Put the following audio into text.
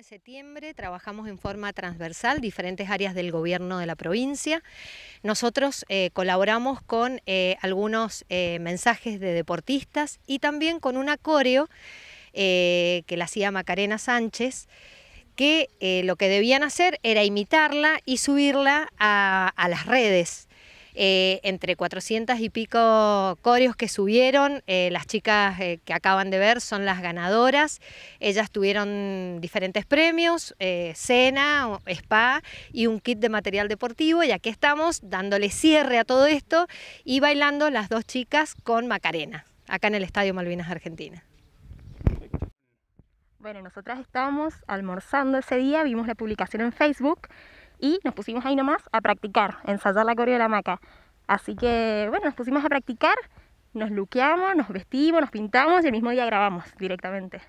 En septiembre trabajamos en forma transversal diferentes áreas del gobierno de la provincia. Nosotros eh, colaboramos con eh, algunos eh, mensajes de deportistas y también con un acoreo que la hacía Macarena Sánchez que lo que debían hacer era imitarla y subirla a, a las redes eh, entre 400 y pico corios que subieron, eh, las chicas eh, que acaban de ver son las ganadoras, ellas tuvieron diferentes premios, cena, spa y un kit de material deportivo y aquí estamos dándole cierre a todo esto y bailando las dos chicas con Macarena, acá en el Estadio Malvinas Argentina. Bueno, nosotras estábamos almorzando ese día, vimos la publicación en Facebook y nos pusimos ahí nomás a practicar, a ensayar la coreo de la maca. Así que, bueno, nos pusimos a practicar, nos luqueamos, nos vestimos, nos pintamos y el mismo día grabamos directamente.